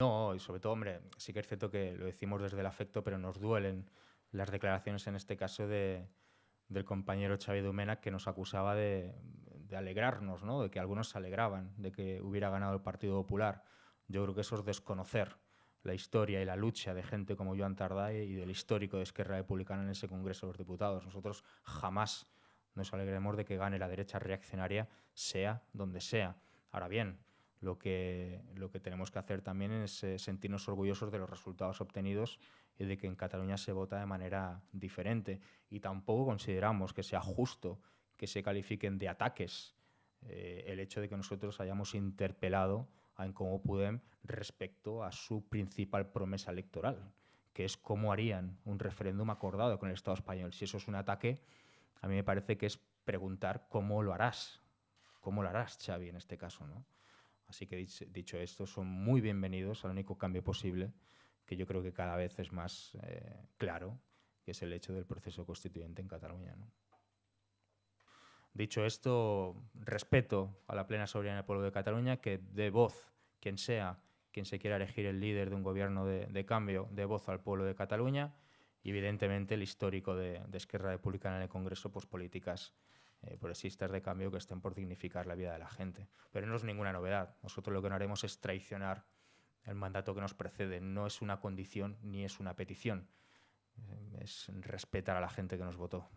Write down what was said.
No, y sobre todo, hombre, sí que es cierto que lo decimos desde el afecto, pero nos duelen las declaraciones en este caso del compañero Xavi Dumena que nos acusaba de, alegrarnos, ¿no? de que algunos se alegraban de que hubiera ganado el Partido Popular. Yo creo que eso es desconocer la historia y la lucha de gente como Joan Tarday y del histórico de Esquerra Republicana en ese Congreso de los Diputados. Nosotros jamás nos alegremos de que gane la derecha reaccionaria, sea donde sea. Ahora bien, lo que, lo que tenemos que hacer también es eh, sentirnos orgullosos de los resultados obtenidos y de que en Cataluña se vota de manera diferente. Y tampoco consideramos que sea justo que se califiquen de ataques eh, el hecho de que nosotros hayamos interpelado a Encomo Pudem respecto a su principal promesa electoral, que es cómo harían un referéndum acordado con el Estado español. Si eso es un ataque, a mí me parece que es preguntar cómo lo harás, cómo lo harás, Xavi, en este caso, ¿no? Así que dicho esto, son muy bienvenidos al único cambio posible, que yo creo que cada vez es más eh, claro, que es el hecho del proceso constituyente en Cataluña. Dicho esto, respeto a la plena soberanía del pueblo de Cataluña, que de voz, quien sea, quien se quiera elegir el líder de un gobierno de, cambio, de voz al pueblo de Cataluña, y evidentemente el histórico de, de Esquerra Republicana en el Congreso, pues políticas eh, progresistas de cambio que estén por dignificar la vida de la gente. Pero no es ninguna novedad. Nosotros lo que no haremos es traicionar el mandato que nos precede. No es una condición ni es una petición. Es respetar a la gente que nos votó.